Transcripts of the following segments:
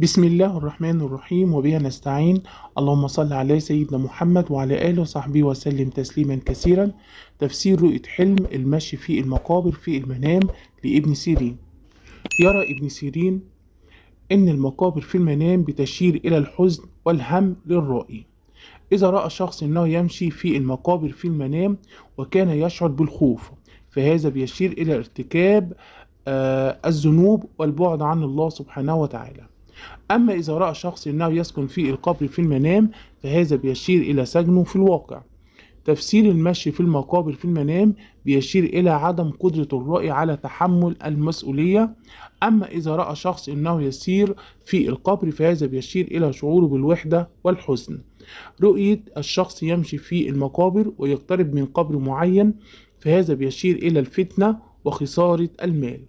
بسم الله الرحمن الرحيم وبها نستعين اللهم صل على سيدنا محمد وعلى آله وصحبه وسلم تسليما كثيرا تفسير رؤية حلم المشي في المقابر في المنام لابن سيرين يرى ابن سيرين أن المقابر في المنام بتشير إلى الحزن والهم للرائي إذا رأى شخص أنه يمشي في المقابر في المنام وكان يشعر بالخوف فهذا بيشير إلى ارتكاب آه، الذنوب والبعد عن الله سبحانه وتعالى أما إذا رأى شخص أنه يسكن في القبر في المنام فهذا بيشير إلى سجنه في الواقع تفسير المشي في المقابر في المنام بيشير إلى عدم قدرة الرأي على تحمل المسؤولية أما إذا رأى شخص أنه يسير في القبر فهذا بيشير إلى شعوره بالوحدة والحزن رؤية الشخص يمشي في المقابر ويقترب من قبر معين فهذا بيشير إلى الفتنة وخسارة المال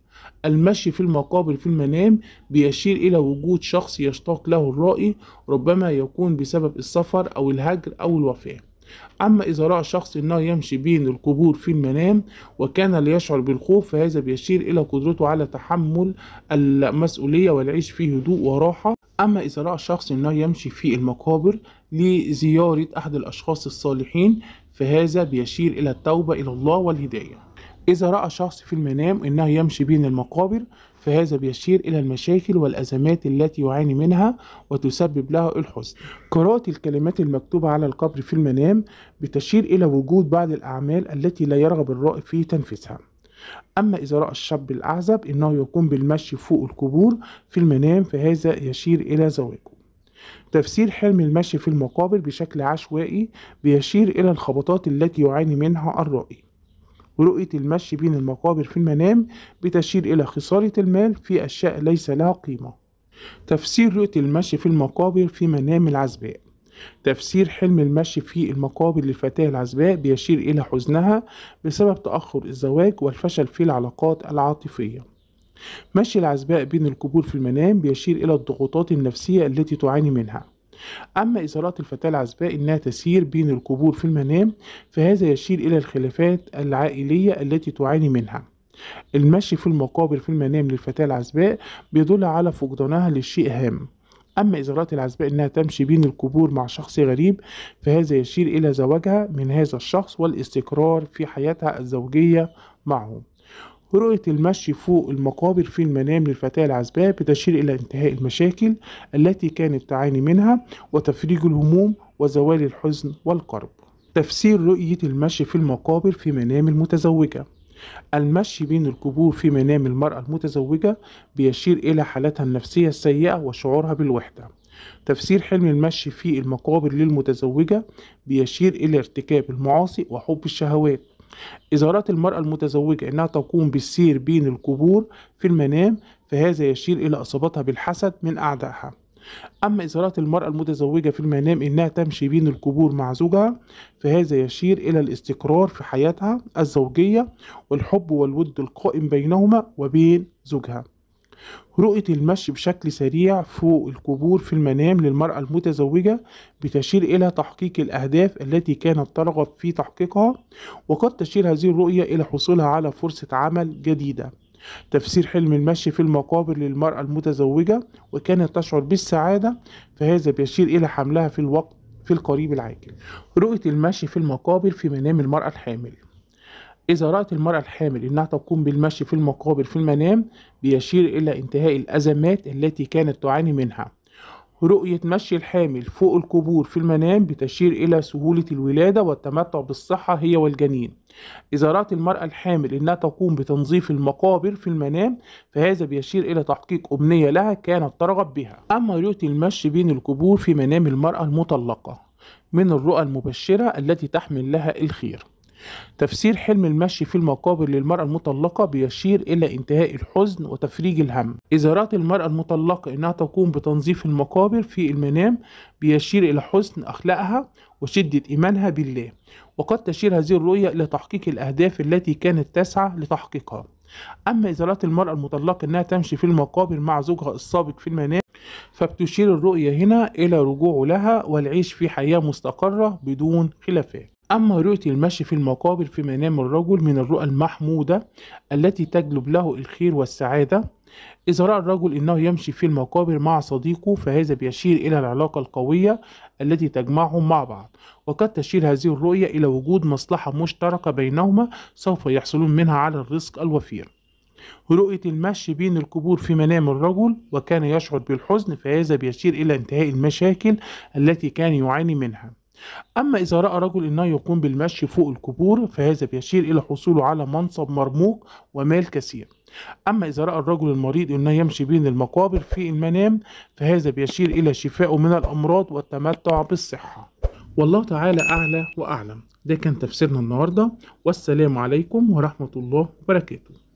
المشي في المقابر في المنام بيشير إلى وجود شخص يشتاق له الرائي ربما يكون بسبب السفر أو الهجر أو الوفاة أما إذا رأى شخص أنه يمشي بين القبور في المنام وكان ليشعر بالخوف فهذا بيشير إلى قدرته على تحمل المسؤولية والعيش في هدوء وراحة أما إذا رأى شخص أنه يمشي في المقابر لزيارة أحد الأشخاص الصالحين فهذا بيشير إلى التوبة إلى الله والهداية إذا رأى شخص في المنام أنه يمشي بين المقابر فهذا بيشير إلى المشاكل والأزمات التي يعاني منها وتسبب له الحزن قراءة الكلمات المكتوبة على القبر في المنام بتشير إلى وجود بعض الأعمال التي لا يرغب الرائي في تنفيذها أما إذا رأى الشاب الأعزب أنه يقوم بالمشي فوق القبور في المنام فهذا يشير إلى زواجه تفسير حلم المشي في المقابر بشكل عشوائي بيشير إلى الخبطات التي يعاني منها الرائي ورؤية المشي بين المقابر في المنام بتشير إلى خسارة المال في أشياء ليس لها قيمة تفسير رؤية المشي في المقابر في منام العزباء تفسير حلم المشي في المقابر للفتاة العزباء بيشير إلى حزنها بسبب تأخر الزواج والفشل في العلاقات العاطفية مشي العزباء بين القبور في المنام بيشير إلى الضغوطات النفسية التي تعاني منها أما إزالات الفتاة العزباء أنها تسير بين القبور في المنام فهذا يشير إلى الخلافات العائلية التي تعاني منها المشي في المقابر في المنام للفتاة العزباء بيدل على فقدانها لشيء هام أما إزارات العزباء أنها تمشي بين القبور مع شخص غريب فهذا يشير إلى زواجها من هذا الشخص والاستقرار في حياتها الزوجية معه رؤية المشي فوق المقابر في المنام للفتاة العزباء بتشير إلى انتهاء المشاكل التي كانت تعاني منها وتفريج الهموم وزوال الحزن والقرب تفسير رؤية المشي في المقابر في منام المتزوجة المشي بين القبور في منام المرأة المتزوجة بيشير إلى حالتها النفسية السيئة وشعورها بالوحدة تفسير حلم المشي في المقابر للمتزوجة بيشير إلى ارتكاب المعاصي وحب الشهوات إظهارات المرأة المتزوجة أنها تقوم بالسير بين القبور في المنام فهذا يشير إلى إصابتها بالحسد من أعدائها أما إظهارات المرأة المتزوجة في المنام إنها تمشي بين القبور مع زوجها فهذا يشير إلى الاستقرار في حياتها الزوجية والحب والود القائم بينهما وبين زوجها رؤية المشي بشكل سريع فوق القبور في المنام للمرأة المتزوجة بتشير إلى تحقيق الأهداف التي كانت ترغب في تحقيقها وقد تشير هذه الرؤية إلى حصولها على فرصة عمل جديدة تفسير حلم المشي في المقابر للمرأة المتزوجة وكانت تشعر بالسعادة فهذا بيشير إلى حملها في الوقت في القريب العاجل رؤية المشي في المقابر في منام المرأة الحامل إذا رأت المرأة الحامل أنها تقوم بالمشي في المقابر في المنام بيشير إلى انتهاء الأزمات التي كانت تعاني منها رؤية مشي الحامل فوق القبور في المنام بتشير إلى سهولة الولادة والتمتع بالصحة هي والجنين إذا رأت المرأة الحامل إنها تقوم بتنظيف المقابر في المنام فهذا بيشير إلى تحقيق أمنية لها كانت ترغب بها أما رؤية المشي بين القبور في منام المرأة المطلقة من الرؤى المبشرة التي تحمل لها الخير تفسير حلم المشي في المقابر للمرأة المطلقة بيشير إلى انتهاء الحزن وتفريج الهم إذا رأت المرأة المطلقة أنها تقوم بتنظيف المقابر في المنام بيشير إلى حسن أخلاقها وشدة إيمانها بالله وقد تشير هذه الرؤية إلى تحقيق الأهداف التي كانت تسعى لتحقيقها أما إذا رأت المرأة المطلقة أنها تمشي في المقابر مع زوجها السابق في المنام فبتشير الرؤية هنا إلى رجوع لها والعيش في حياة مستقرة بدون خلافات أما رؤية المشي في المقابر في منام الرجل من الرؤى المحمودة التي تجلب له الخير والسعادة إذا رأى الرجل أنه يمشي في المقابر مع صديقه فهذا بيشير إلى العلاقة القوية التي تجمعهم مع بعض وقد تشير هذه الرؤية إلى وجود مصلحة مشتركة بينهما سوف يحصلون منها على الرزق الوفير رؤية المشي بين القبور في منام الرجل وكان يشعر بالحزن فهذا بيشير إلى انتهاء المشاكل التي كان يعاني منها أما إذا رأى رجل أنه يقوم بالمشي فوق القبور فهذا بيشير إلى حصوله على منصب مرموق ومال كثير أما إذا رأى الرجل المريض أنه يمشي بين المقابر في المنام فهذا بيشير إلى شفائه من الأمراض والتمتع بالصحة والله تعالى أعلى وأعلم ده كان تفسيرنا النهاردة والسلام عليكم ورحمة الله وبركاته